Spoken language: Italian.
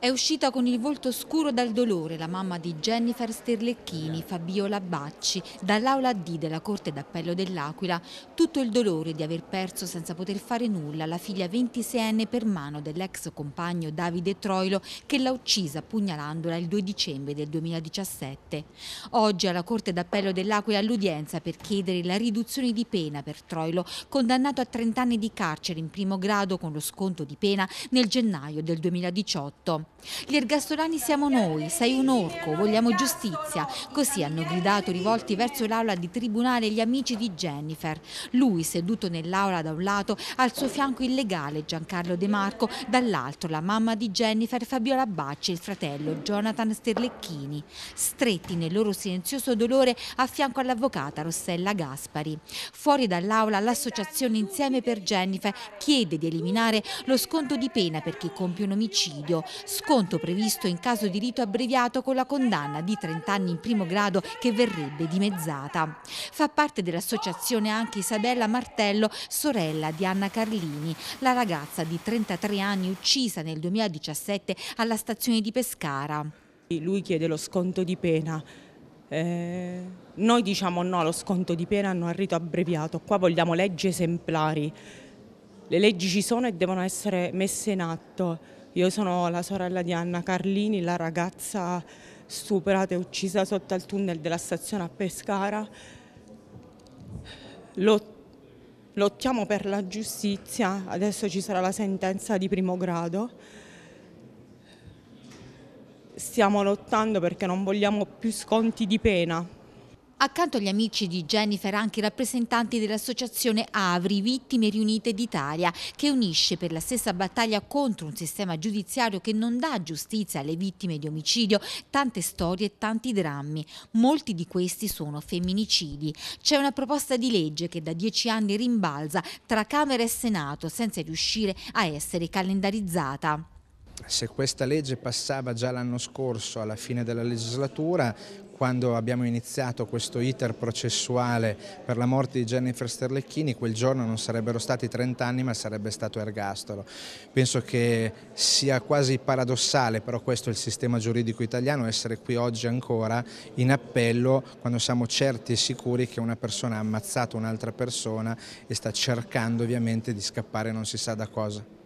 È uscita con il volto scuro dal dolore la mamma di Jennifer Sterlecchini, Fabiola Bacci, dall'aula D della Corte d'Appello dell'Aquila, tutto il dolore di aver perso senza poter fare nulla la figlia 26enne per mano dell'ex compagno Davide Troilo che l'ha uccisa pugnalandola il 2 dicembre del 2017. Oggi alla Corte d'Appello dell'Aquila all'udienza per chiedere la riduzione di pena per Troilo, condannato a 30 anni di carcere in primo grado con lo sconto di pena nel gennaio del 2018. Gli ergastolani siamo noi, sei un orco, vogliamo giustizia. Così hanno gridato rivolti verso l'aula di tribunale gli amici di Jennifer. Lui, seduto nell'aula da un lato, al suo fianco il legale Giancarlo De Marco, dall'altro la mamma di Jennifer Fabiola Bacci e il fratello Jonathan Sterlecchini, stretti nel loro silenzioso dolore a fianco all'avvocata Rossella Gaspari. Fuori dall'aula l'associazione Insieme per Jennifer chiede di eliminare lo sconto di pena per chi compie un omicidio. Sconto sconto previsto in caso di rito abbreviato con la condanna di 30 anni in primo grado che verrebbe dimezzata. Fa parte dell'associazione anche Isabella Martello, sorella di Anna Carlini, la ragazza di 33 anni uccisa nel 2017 alla stazione di Pescara. Lui chiede lo sconto di pena. Eh, noi diciamo no allo sconto di pena, no al rito abbreviato, qua vogliamo leggi esemplari. Le leggi ci sono e devono essere messe in atto. Io sono la sorella di Anna Carlini, la ragazza stuprata e uccisa sotto al tunnel della stazione a Pescara. Lottiamo per la giustizia, adesso ci sarà la sentenza di primo grado. Stiamo lottando perché non vogliamo più sconti di pena, Accanto agli amici di Jennifer anche i rappresentanti dell'associazione Avri, Vittime Riunite d'Italia, che unisce per la stessa battaglia contro un sistema giudiziario che non dà giustizia alle vittime di omicidio, tante storie e tanti drammi. Molti di questi sono femminicidi. C'è una proposta di legge che da dieci anni rimbalza tra Camera e Senato senza riuscire a essere calendarizzata se questa legge passava già l'anno scorso alla fine della legislatura, quando abbiamo iniziato questo iter processuale per la morte di Jennifer Sterlecchini, quel giorno non sarebbero stati 30 anni ma sarebbe stato ergastolo. Penso che sia quasi paradossale, però questo è il sistema giuridico italiano, essere qui oggi ancora in appello quando siamo certi e sicuri che una persona ha ammazzato un'altra persona e sta cercando ovviamente di scappare non si sa da cosa.